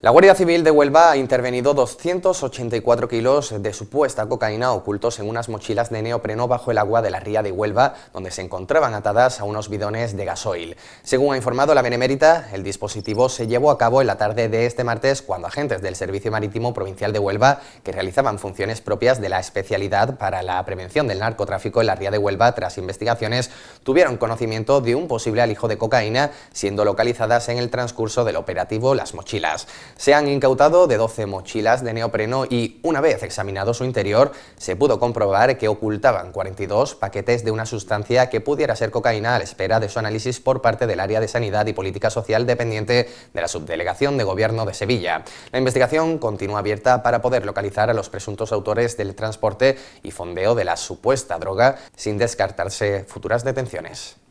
La Guardia Civil de Huelva ha intervenido 284 kilos de supuesta cocaína ocultos en unas mochilas de neopreno bajo el agua de la ría de Huelva, donde se encontraban atadas a unos bidones de gasoil. Según ha informado la Benemérita, el dispositivo se llevó a cabo en la tarde de este martes cuando agentes del Servicio Marítimo Provincial de Huelva, que realizaban funciones propias de la especialidad para la prevención del narcotráfico en la ría de Huelva tras investigaciones, tuvieron conocimiento de un posible alijo de cocaína, siendo localizadas en el transcurso del operativo las mochilas. Se han incautado de 12 mochilas de neopreno y una vez examinado su interior se pudo comprobar que ocultaban 42 paquetes de una sustancia que pudiera ser cocaína a la espera de su análisis por parte del área de Sanidad y Política Social dependiente de la Subdelegación de Gobierno de Sevilla. La investigación continúa abierta para poder localizar a los presuntos autores del transporte y fondeo de la supuesta droga sin descartarse futuras detenciones.